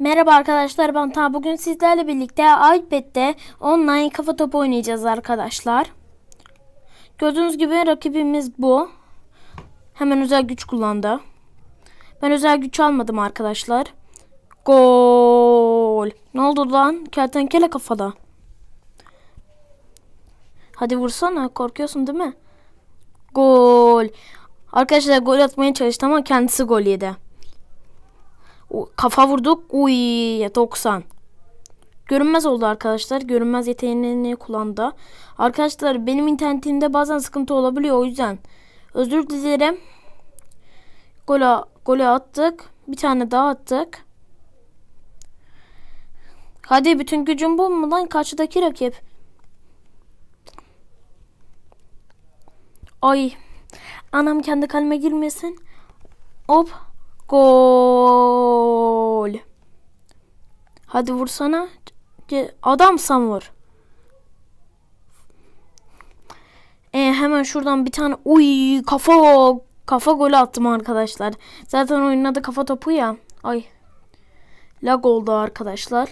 Merhaba arkadaşlar ben Ta. Bugün sizlerle birlikte iPad'de online kafa topu oynayacağız arkadaşlar. Gördüğünüz gibi rakibimiz bu. Hemen özel güç kullandı. Ben özel güç almadım arkadaşlar. Gol. Ne oldu lan? Kertenkele kafada. Hadi vursana. Korkuyorsun değil mi? Gol. Arkadaşlar gol atmaya çalıştı ama kendisi gol yedi. Kafa vurduk. Uy 90. Görünmez oldu arkadaşlar. Görünmez yeteneğini kullandı. Arkadaşlar benim internetimde bazen sıkıntı olabiliyor. O yüzden özür dilerim. Gola, gole attık. Bir tane daha attık. Hadi bütün gücüm bu mu lan karşıdaki rakip? Ay. Anam kendi kalime girmesin. Hop. Gol. Hadi vursana. Adam samur. E, hemen şuradan bir tane uy kafa kafa golü attım arkadaşlar. Zaten oyunun adı kafa topu ya. Ay. Lag oldu arkadaşlar.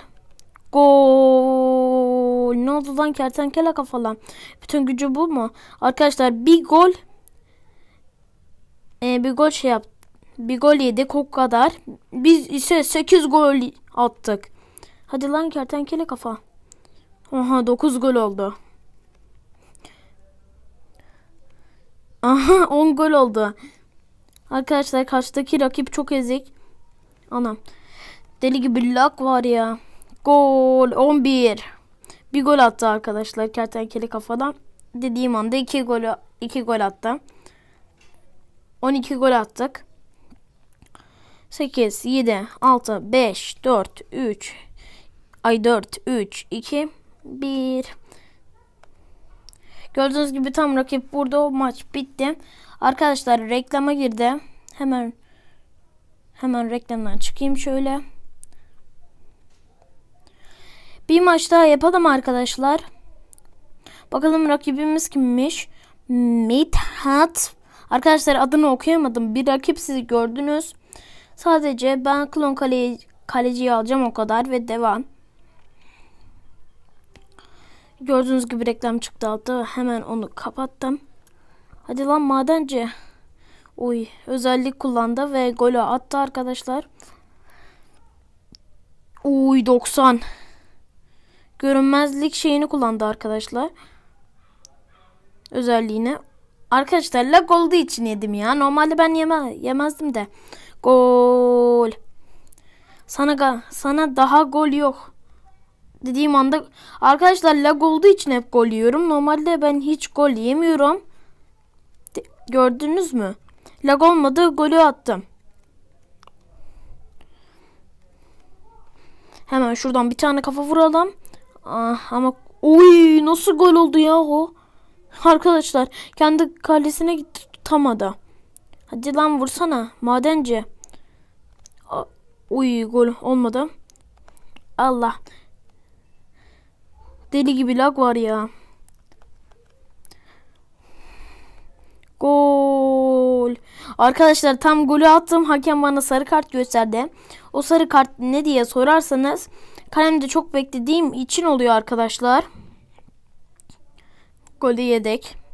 Gol. Ne oldu lan kertenkele kafalan? Bütün gücü bu mu? Arkadaşlar bir gol e, bir gol şey yaptı bir gol yedik o kadar. Biz ise 8 gol attık. Hadi lan kertenkele kafa. Aha 9 gol oldu. Aha 10 gol oldu. Arkadaşlar karşıdaki rakip çok ezik. Anam. Deli gibi lak var ya. Gol 11. Bir gol attı arkadaşlar kertenkele kafadan. Dediğim anda 2 gol 2 gol attı. 12 gol attık. 8, 7, 6, 5, 4, 3, ay 4, 3, 2, 1. Gördüğünüz gibi tam rakip burada o maç bitti. Arkadaşlar reklama girdi. Hemen hemen reklamdan çıkayım şöyle. Bir maç daha yapalım arkadaşlar. Bakalım rakibimiz kimmiş? Mithat. Arkadaşlar adını okuyamadım. Bir rakip sizi gördünüz. Sadece ben klon kale, kaleciyi alacağım o kadar ve devam. Gördüğünüz gibi reklam çıktı altta. Hemen onu kapattım. Hadi lan madenci. Uy özellik kullandı ve golü attı arkadaşlar. Uy 90. Görünmezlik şeyini kullandı arkadaşlar. Özelliğini. Arkadaşlar lag olduğu için yedim ya. Normalde ben yeme yemezdim de. Gol. Sana sana daha gol yok. Dediğim anda arkadaşlar lag olduğu için hep gol yiyorum. Normalde ben hiç gol yemiyorum. De, gördünüz mü? Lag olmadı golü attım. Hemen şuradan bir tane kafa vuralım. Ah, ama oy nasıl gol oldu ya o? Arkadaşlar kendi kalesine gitti tutamadı. Hadi lan vursana. Madenci. Uy gol olmadı. Allah. Deli gibi lag var ya. Gol. Arkadaşlar tam golü attım. Hakem bana sarı kart gösterdi. O sarı kart ne diye sorarsanız kalemde çok beklediğim için oluyor arkadaşlar. Golü yedek.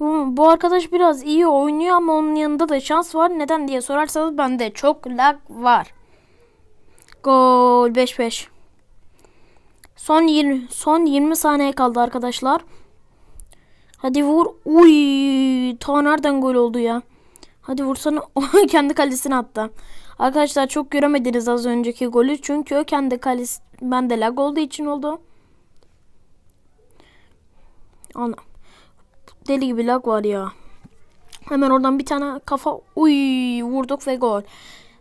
Bu arkadaş biraz iyi oynuyor ama onun yanında da şans var. Neden diye sorarsanız bende çok lag var. Gol 5-5. Son 20 son 20 saniye kaldı arkadaşlar. Hadi vur. Uy! Ta nereden gol oldu ya? Hadi vursana. kendi kalesine attı. Arkadaşlar çok göremediniz az önceki golü. Çünkü o kendi kalesi bende lag olduğu için oldu. Ana. Deli gibi lag var ya. Hemen oradan bir tane kafa uy vurduk ve gol.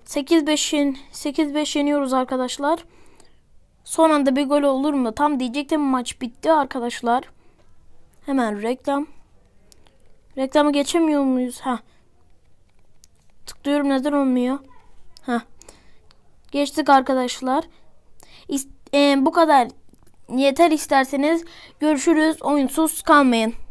8-5'in 8-5 yeniyoruz arkadaşlar. Son anda bir gol olur mu? Tam diyecektim maç bitti arkadaşlar. Hemen reklam. Reklamı geçemiyor muyuz? Ha. Tıklıyorum neden olmuyor? Ha. Geçtik arkadaşlar. İst e, bu kadar yeter isterseniz görüşürüz. Oyunsuz kalmayın.